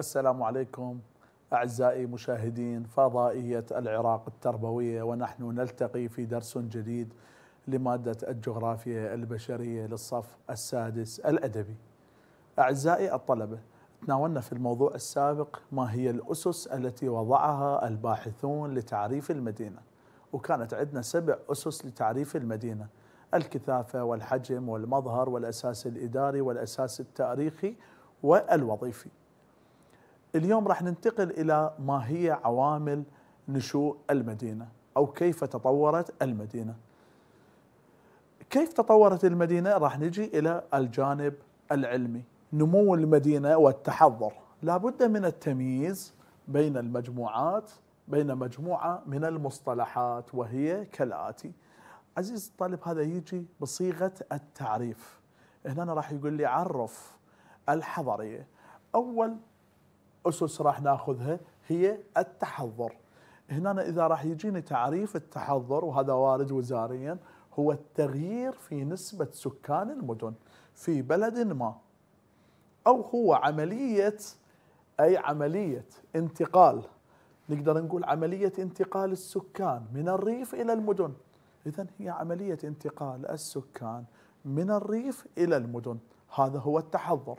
السلام عليكم أعزائي مشاهدين فضائية العراق التربوية ونحن نلتقي في درس جديد لمادة الجغرافيا البشرية للصف السادس الأدبي أعزائي الطلبة تناولنا في الموضوع السابق ما هي الأسس التي وضعها الباحثون لتعريف المدينة وكانت عندنا سبع أسس لتعريف المدينة الكثافة والحجم والمظهر والأساس الإداري والأساس التاريخي والوظيفي اليوم راح ننتقل إلى ما هي عوامل نشوء المدينة أو كيف تطورت المدينة كيف تطورت المدينة راح نجي إلى الجانب العلمي نمو المدينة والتحضر لابد من التمييز بين المجموعات بين مجموعة من المصطلحات وهي كالآتي عزيز الطالب هذا يجي بصيغة التعريف هنا راح يقول لي عرف الحضرية أول أسس راح ناخذها هي التحضر هنا إذا راح يجيني تعريف التحضر وهذا وارد وزاريا هو التغيير في نسبة سكان المدن في بلد ما أو هو عملية أي عملية انتقال نقدر نقول عملية انتقال السكان من الريف إلى المدن إذا هي عملية انتقال السكان من الريف إلى المدن هذا هو التحضر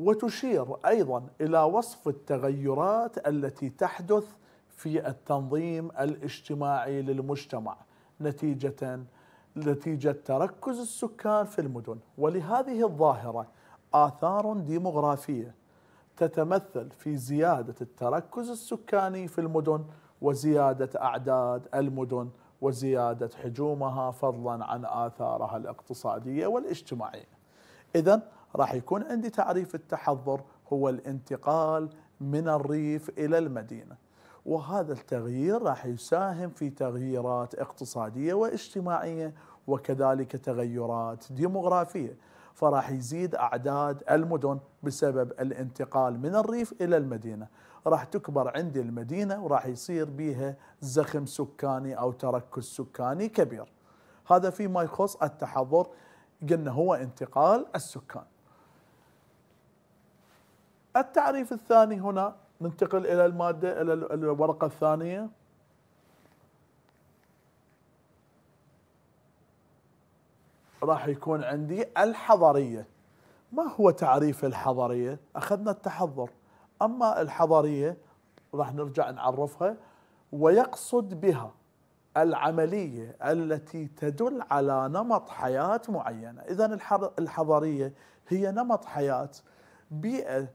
وتشير ايضا الى وصف التغيرات التي تحدث في التنظيم الاجتماعي للمجتمع نتيجه نتيجه تركز السكان في المدن ولهذه الظاهره اثار ديموغرافيه تتمثل في زياده التركز السكاني في المدن وزياده اعداد المدن وزياده حجومها فضلا عن اثارها الاقتصاديه والاجتماعيه. اذا راح يكون عندي تعريف التحضر هو الانتقال من الريف إلى المدينة وهذا التغيير راح يساهم في تغييرات اقتصادية واجتماعية وكذلك تغيرات ديمغرافية فراح يزيد أعداد المدن بسبب الانتقال من الريف إلى المدينة راح تكبر عندي المدينة وراح يصير بها زخم سكاني أو تركز سكاني كبير هذا فيما يخص التحضر قلنا هو انتقال السكان التعريف الثاني هنا ننتقل إلى المادة إلى الورقة الثانية راح يكون عندي الحضرية ما هو تعريف الحضرية؟ أخذنا التحضر أما الحضرية راح نرجع نعرفها ويقصد بها العملية التي تدل على نمط حياة معينة إذا الحضرية هي نمط حياة بيئة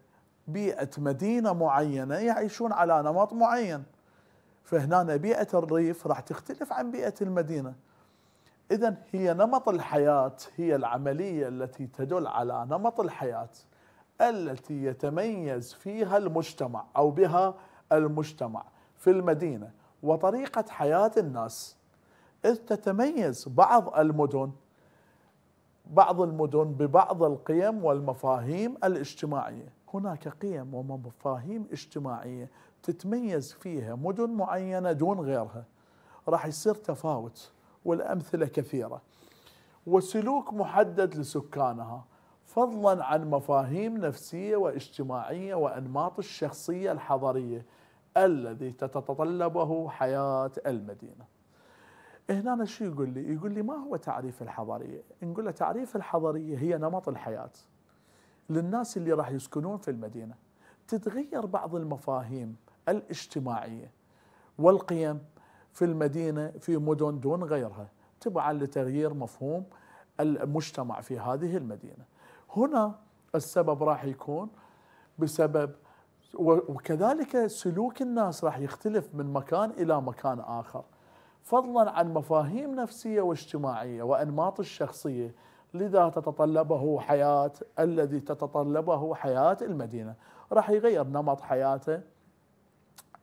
بيئة مدينة معينة يعيشون على نمط معين فهنا بيئة الريف راح تختلف عن بيئة المدينة إذا هي نمط الحياة هي العملية التي تدل على نمط الحياة التي يتميز فيها المجتمع أو بها المجتمع في المدينة وطريقة حياة الناس إذ تتميز بعض المدن بعض المدن ببعض القيم والمفاهيم الاجتماعيه هناك قيم ومفاهيم اجتماعية تتميز فيها مدن معينة دون غيرها راح يصير تفاوت والأمثلة كثيرة وسلوك محدد لسكانها فضلا عن مفاهيم نفسية واجتماعية وأنماط الشخصية الحضرية الذي تتطلبه حياة المدينة هنا شو يقول لي يقول لي ما هو تعريف الحضرية نقول له تعريف الحضرية هي نمط الحياة للناس اللي راح يسكنون في المدينة تتغير بعض المفاهيم الاجتماعية والقيم في المدينة في مدن دون غيرها تبعا لتغيير مفهوم المجتمع في هذه المدينة هنا السبب راح يكون بسبب وكذلك سلوك الناس راح يختلف من مكان إلى مكان آخر فضلا عن مفاهيم نفسية واجتماعية وأنماط الشخصية لذا تتطلبه حياة الذي تتطلبه حياة المدينة راح يغير نمط حياته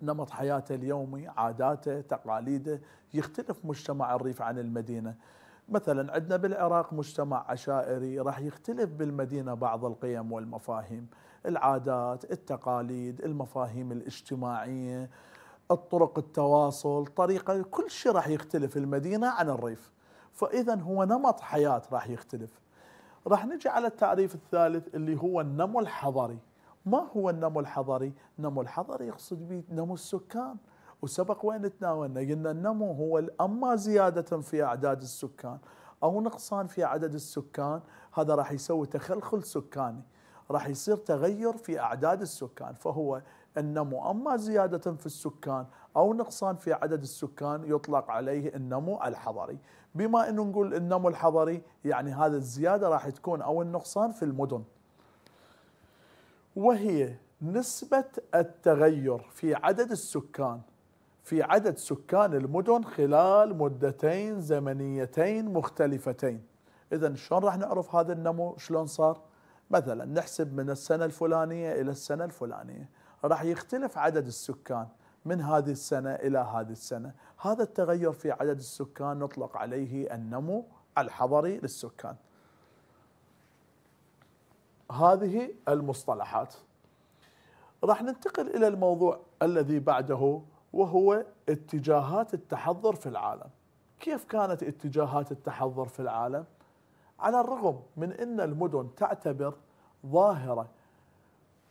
نمط حياته اليومي عاداته تقاليده يختلف مجتمع الريف عن المدينة مثلا عندنا بالعراق مجتمع عشائري راح يختلف بالمدينة بعض القيم والمفاهيم العادات التقاليد المفاهيم الاجتماعية الطرق التواصل طريقة كل شيء راح يختلف المدينة عن الريف فإذا هو نمط حياة راح يختلف راح نجي على التعريف الثالث اللي هو النمو الحضري ما هو النمو الحضري؟ النمو الحضري يقصد به نمو السكان وسبق وين تناولنا قلنا النمو هو اما زياده في اعداد السكان او نقصان في عدد السكان هذا راح يسوي تخلخل سكاني راح يصير تغير في اعداد السكان فهو النمو اما زياده في السكان أو نقصان في عدد السكان يطلق عليه النمو الحضري بما أنه نقول النمو الحضري يعني هذا الزيادة راح تكون أو النقصان في المدن وهي نسبة التغير في عدد السكان في عدد سكان المدن خلال مدتين زمنيتين مختلفتين إذا شلون راح نعرف هذا النمو شلون صار مثلا نحسب من السنة الفلانية إلى السنة الفلانية راح يختلف عدد السكان من هذه السنة إلى هذه السنة هذا التغير في عدد السكان نطلق عليه النمو الحضري للسكان هذه المصطلحات راح ننتقل إلى الموضوع الذي بعده وهو اتجاهات التحضر في العالم كيف كانت اتجاهات التحضر في العالم على الرغم من أن المدن تعتبر ظاهرة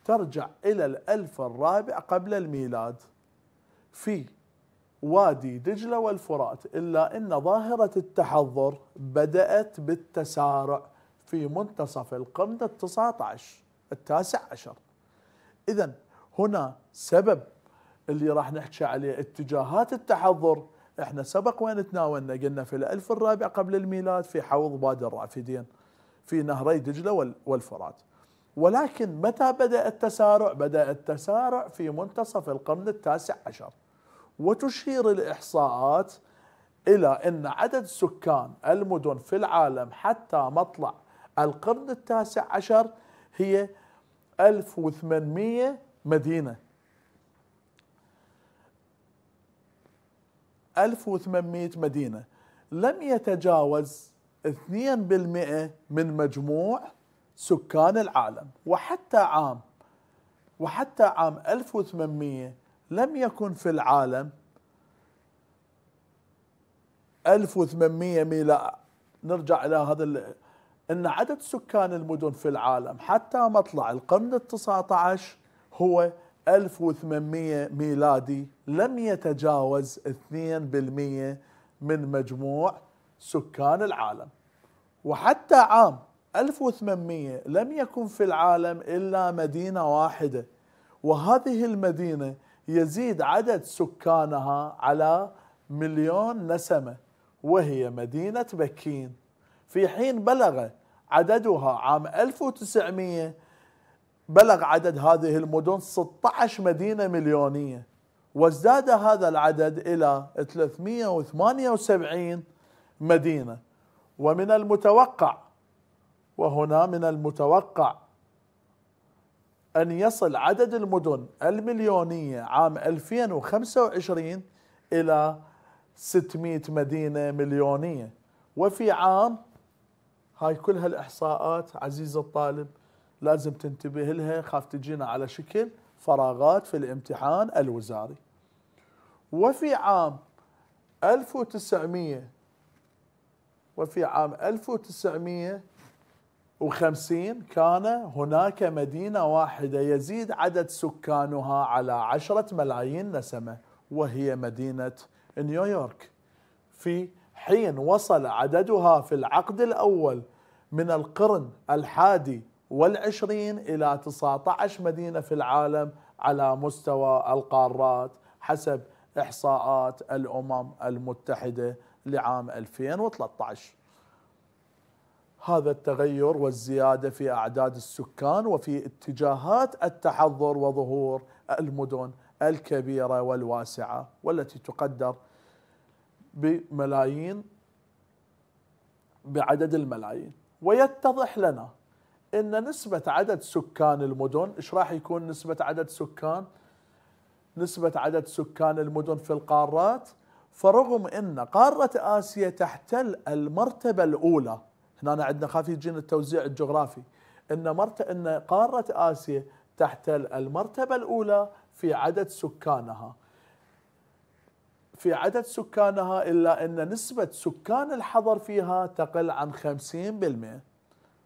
ترجع إلى الألف الرابع قبل الميلاد في وادي دجلة والفرات إلا أن ظاهرة التحضر بدأت بالتسارع في منتصف القرن التسعة عشر التاسع عشر إذا هنا سبب اللي راح نحكي عليه اتجاهات التحضر احنا سبق وين تناولنا قلنا في الألف الرابع قبل الميلاد في حوض وادي الرافدين في نهري دجلة والفرات ولكن متى بدأ التسارع؟ بدأ التسارع في منتصف القرن التاسع عشر وتشير الإحصاءات إلى أن عدد سكان المدن في العالم حتى مطلع القرن التاسع عشر هي 1800 مدينة 1800 مدينة لم يتجاوز 2% من مجموع سكان العالم وحتى عام وحتى عام 1800 لم يكن في العالم 1800 ميلا نرجع إلى هذا أن عدد سكان المدن في العالم حتى مطلع القرن ال 19 هو 1800 ميلادي لم يتجاوز 2% من مجموع سكان العالم وحتى عام 1800 لم يكن في العالم إلا مدينة واحدة وهذه المدينة يزيد عدد سكانها على مليون نسمة وهي مدينة بكين في حين بلغ عددها عام 1900 بلغ عدد هذه المدن 16 مدينة مليونية وازداد هذا العدد إلى 378 مدينة ومن المتوقع وهنا من المتوقع أن يصل عدد المدن المليونية عام 2025 إلى 600 مدينة مليونية وفي عام هاي كل هالإحصاءات عزيز الطالب لازم تنتبه لها خاف تجينا على شكل فراغات في الامتحان الوزاري وفي عام 1900 وفي عام 1900 وخمسين كان هناك مدينة واحدة يزيد عدد سكانها على عشرة ملايين نسمة وهي مدينة نيويورك في حين وصل عددها في العقد الأول من القرن الحادي والعشرين إلى 19 مدينة في العالم على مستوى القارات حسب إحصاءات الأمم المتحدة لعام 2013 هذا التغير والزيادة في أعداد السكان وفي اتجاهات التحضر وظهور المدن الكبيرة والواسعة والتي تقدر بملايين بعدد الملايين ويتضح لنا ان نسبة عدد سكان المدن ايش راح يكون نسبة عدد سكان نسبة عدد سكان المدن في القارات فرغم ان قارة اسيا تحتل المرتبة الاولى هنا عندنا خافي يجينا التوزيع الجغرافي ان مرت ان قاره اسيا تحتل المرتبه الاولى في عدد سكانها في عدد سكانها الا ان نسبه سكان الحضر فيها تقل عن 50%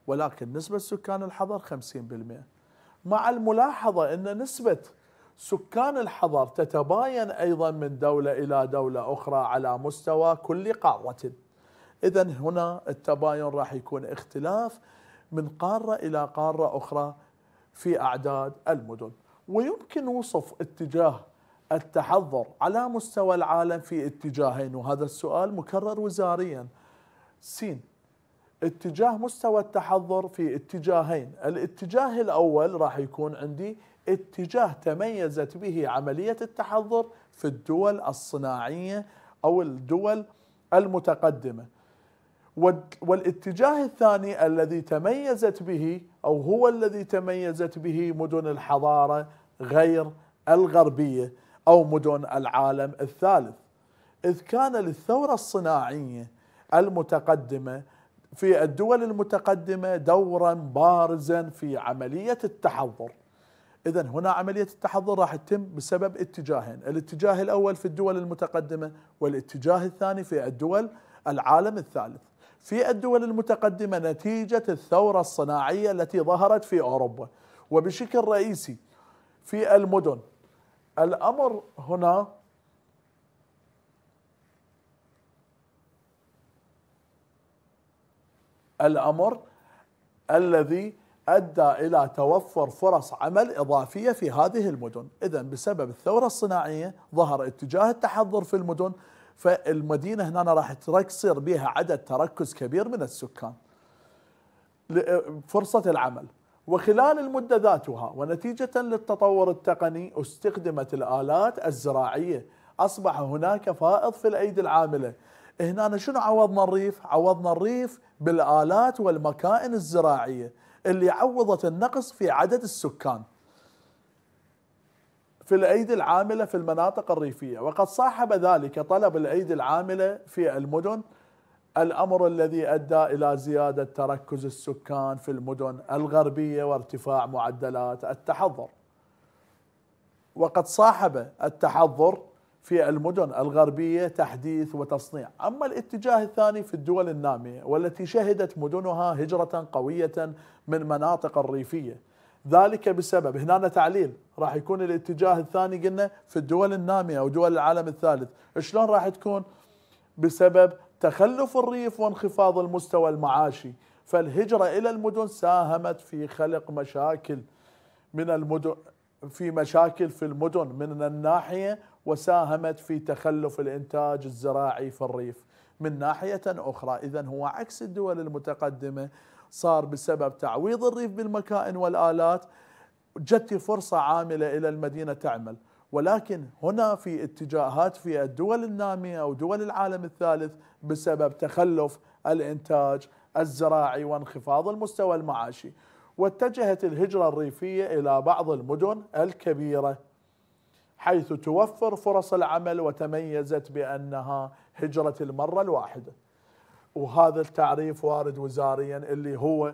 ولكن نسبه سكان الحضر 50% مع الملاحظه ان نسبه سكان الحضر تتباين ايضا من دوله الى دوله اخرى على مستوى كل قاره إذا هنا التباين راح يكون اختلاف من قارة إلى قارة أخرى في أعداد المدن ويمكن وصف اتجاه التحضر على مستوى العالم في اتجاهين وهذا السؤال مكرر وزاريا سين اتجاه مستوى التحضر في اتجاهين الاتجاه الأول راح يكون عندي اتجاه تميزت به عملية التحضر في الدول الصناعية أو الدول المتقدمة والاتجاه الثاني الذي تميزت به أو هو الذي تميزت به مدن الحضارة غير الغربية أو مدن العالم الثالث إذ كان للثورة الصناعية المتقدمة في الدول المتقدمة دورا بارزا في عملية التحضر إذا هنا عملية التحضر راح تتم بسبب اتجاهين الاتجاه الأول في الدول المتقدمة والاتجاه الثاني في الدول العالم الثالث في الدول المتقدمة نتيجة الثورة الصناعية التي ظهرت في أوروبا وبشكل رئيسي في المدن الأمر هنا الأمر الذي أدى إلى توفر فرص عمل إضافية في هذه المدن إذا بسبب الثورة الصناعية ظهر اتجاه التحضر في المدن فالمدينة هنا راح تصير بها عدد تركز كبير من السكان أه، فرصة العمل وخلال المدة ذاتها ونتيجة للتطور التقني استخدمت الآلات الزراعية أصبح هناك فائض في الأيدي العاملة هنا شنو عوضنا الريف؟ عوضنا الريف بالآلات والمكائن الزراعية اللي عوضت النقص في عدد السكان في الأيدي العاملة في المناطق الريفية وقد صاحب ذلك طلب الأيدي العاملة في المدن الأمر الذي أدى إلى زيادة تركز السكان في المدن الغربية وارتفاع معدلات التحضر وقد صاحب التحضر في المدن الغربية تحديث وتصنيع أما الاتجاه الثاني في الدول النامية والتي شهدت مدنها هجرة قوية من مناطق الريفية ذلك بسبب هنا تعليل راح يكون الاتجاه الثاني قلنا في الدول النامية أو دول العالم الثالث شلون راح تكون بسبب تخلف الريف وانخفاض المستوى المعاشي فالهجرة إلى المدن ساهمت في خلق مشاكل من المدن في مشاكل في المدن من الناحية وساهمت في تخلف الإنتاج الزراعي في الريف من ناحية أخرى إذا هو عكس الدول المتقدمة صار بسبب تعويض الريف بالمكائن والآلات جت فرصة عاملة إلى المدينة تعمل ولكن هنا في اتجاهات في الدول النامية أو دول العالم الثالث بسبب تخلف الإنتاج الزراعي وانخفاض المستوى المعاشي واتجهت الهجرة الريفية إلى بعض المدن الكبيرة حيث توفر فرص العمل وتميزت بأنها هجرة المرة الواحدة وهذا التعريف وارد وزاريا اللي هو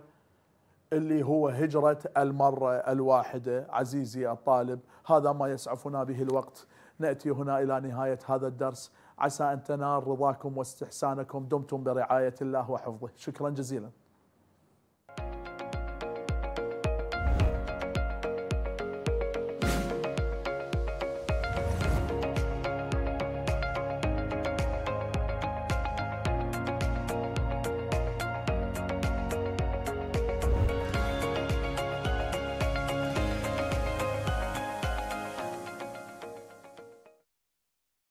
اللي هو هجرة المرة الواحدة عزيزي الطالب هذا ما يسعفنا به الوقت نأتي هنا إلى نهاية هذا الدرس عسى أن تنال رضاكم واستحسانكم دمتم برعاية الله وحفظه شكرا جزيلا